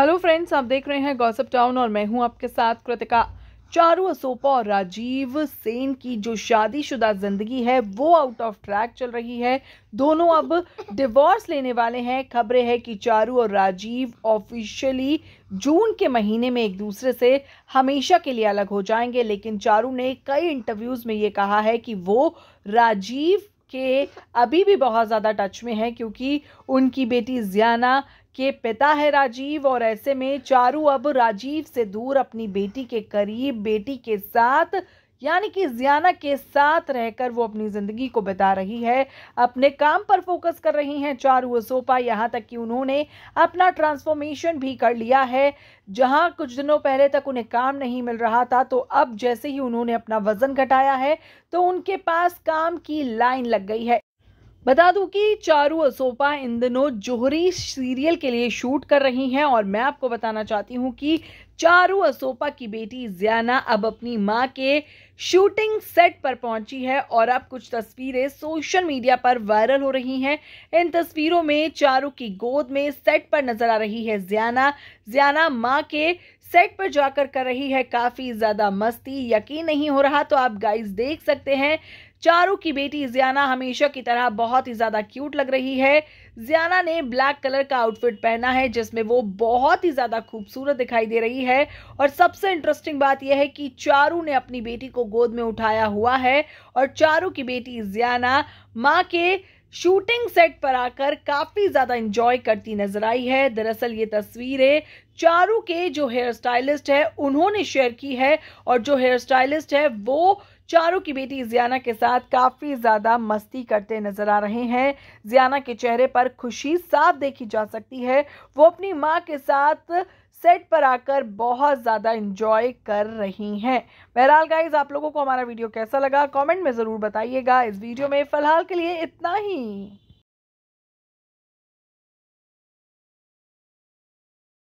hello friends आप देख रहे हैं गौसअप टाउन और मैं हूं आपके साथ कृतिका चारू असोपा और राजीव सेन की जो शादीशुदा ज़िंदगी है वो आउट ऑफ ट्रैक चल रही है दोनों अब डिवोर्स लेने वाले हैं खबरें है कि चारू और राजीव ऑफिशियली जून के महीने में एक दूसरे से हमेशा के लिए अलग हो जाएंगे लेकिन चारू ने कई इंटरव्यूज़ में ये कहा है कि वो राजीव के अभी भी बहुत ज़्यादा टच में है क्योंकि उनकी बेटी जियाना के पिता है राजीव और ऐसे में चारू अब राजीव से दूर अपनी बेटी के करीब बेटी के साथ यानी कि जियाना के साथ रहकर वो अपनी ज़िंदगी को बिता रही है अपने काम पर फोकस कर रही हैं चारू सोपा यहाँ तक कि उन्होंने अपना ट्रांसफॉर्मेशन भी कर लिया है जहाँ कुछ दिनों पहले तक उन्हें काम नहीं मिल रहा था तो अब जैसे ही उन्होंने अपना वज़न घटाया है तो उनके पास काम की लाइन लग गई है बता दूं कि चारू असोपा इन दिनों जोहरी सीरियल के लिए शूट कर रही हैं और मैं आपको बताना चाहती हूं कि चारू असोपा की बेटी जियाना अब अपनी मां के शूटिंग सेट पर पहुंची है और अब कुछ तस्वीरें सोशल मीडिया पर वायरल हो रही हैं इन तस्वीरों में चारू की गोद में सेट पर नजर आ रही है जियाना जियाना मां के सेट पर जाकर कर रही है काफ़ी ज़्यादा मस्ती यकीन नहीं हो रहा तो आप गाइस देख सकते हैं चारू की बेटी जियाना हमेशा की तरह बहुत ही ज़्यादा क्यूट लग रही है जियाना ने ब्लैक कलर का आउटफिट पहना है जिसमें वो बहुत ही ज़्यादा खूबसूरत दिखाई दे रही है और सबसे इंटरेस्टिंग बात यह है कि चारू ने अपनी बेटी को गोद में उठाया हुआ है और चारू की बेटी जियाना माँ के शूटिंग सेट पर आकर काफी ज्यादा इंजॉय करती नजर आई है दरअसल ये तस्वीरें चारू के जो हेयर स्टाइलिस्ट है उन्होंने शेयर की है और जो हेयर स्टाइलिस्ट है वो चारों की बेटी जियाना के साथ काफी ज्यादा मस्ती करते नजर आ रहे हैं जियाना के चेहरे पर खुशी साफ देखी जा सकती है वो अपनी माँ के साथ सेट पर आकर बहुत ज़्यादा इंजॉय कर रही हैं बहरहाल गाइज आप लोगों को हमारा वीडियो कैसा लगा कमेंट में ज़रूर बताइएगा इस वीडियो में फ़िलहाल के लिए इतना ही